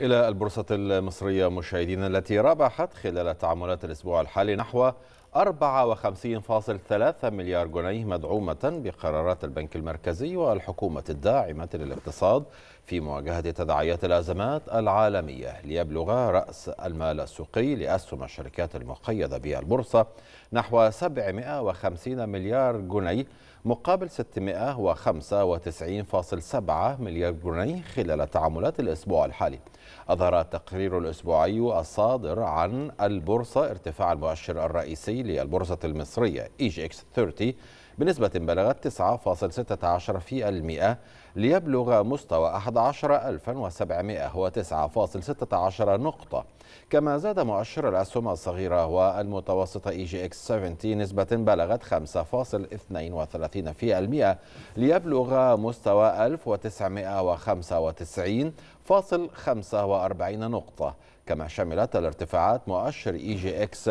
إلى البورصة المصرية مشاهدينا التي ربحت خلال تعاملات الأسبوع الحالي نحو 54.3 مليار جنيه مدعومة بقرارات البنك المركزي والحكومة الداعمة للاقتصاد في مواجهة تداعيات الأزمات العالمية ليبلغ رأس المال السوقي لأسهم الشركات المقيدة بالبورصة نحو 750 مليار جنيه مقابل 695.7 مليار جنيه خلال تعاملات الأسبوع الحالي أظهر التقرير الأسبوعي الصادر عن البورصة ارتفاع المؤشر الرئيسي للبورصة المصرية اي جي اكس 30 بنسبة بلغت 9.16% ليبلغ مستوى 11709.16 نقطة كما زاد مؤشر الأسهم الصغيرة والمتوسطة e اي جي اكس 70 نسبة بلغت 5.32% ليبلغ مستوى 1995.45 نقطة كما شملت الارتفاعات مؤشر اي جي اكس